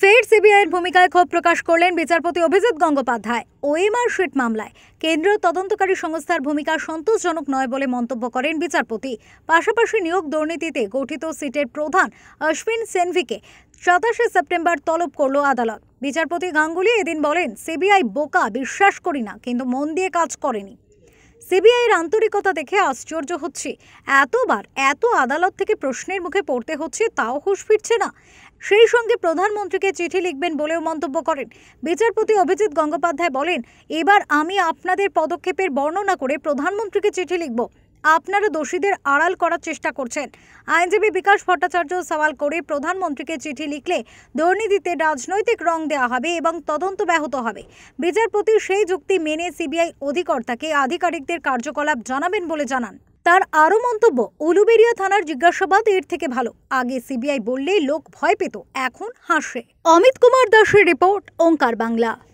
ফের সিবিআইয়ের ভূমিকায় ক্ষোভ প্রকাশ করলেন বিচারপতি অভিজিৎ গঙ্গোপাধ্যায় ওএমআর শিট মামলায় কেন্দ্রীয় তদন্তকারী সংস্থার ভূমিকা সন্তোষজনক নয় বলে মন্তব্য করেন বিচারপতি পাশাপাশি নিয়োগ দুর্নীতিতে গঠিত সিটের প্রধান অশ্বিন সেনভিকে সাতাশে সেপ্টেম্বর তলব করল আদালত বিচারপতি গাঙ্গুলি এদিন বলেন সিবিআই বোকা বিশ্বাস করি না কিন্তু মন দিয়ে কাজ করেনি সিবিআইয়ের আন্তরিকতা দেখে আশ্চর্য হচ্ছি এতবার এত আদালত থেকে প্রশ্নের মুখে পড়তে হচ্ছে তাও হুঁশ ফিরছে না সেই সঙ্গে প্রধানমন্ত্রীকে চিঠি লিখবেন বলেও মন্তব্য করেন বিচারপতি অভিজিৎ গঙ্গোপাধ্যায় বলেন এবার আমি আপনাদের পদক্ষেপের বর্ণনা করে প্রধানমন্ত্রীকে চিঠি লিখব আপনারা দোষীদের আড়াল করার চেষ্টা করছেন আইনজীবী বিকাশ ভট্টাচার্য সওয়াল করে প্রধানমন্ত্রীকে চিঠি লিখলে দুর্নীতিতে রাজনৈতিক রং দেওয়া হবে এবং তদন্ত ব্যাহত হবে বিচারপতি সেই যুক্তি মেনে সিবিআই অধিকর্তাকে আধিকারিকদের কার্যকলাপ জানাবেন বলে জানান তার আরও মন্তব্য উলুবেরিয়া থানার জিজ্ঞাসাবাদ এর থেকে ভালো আগে সিবিআই বললে লোক ভয় পেত এখন হাসে অমিত কুমার দাসের রিপোর্ট ওঙ্কার বাংলা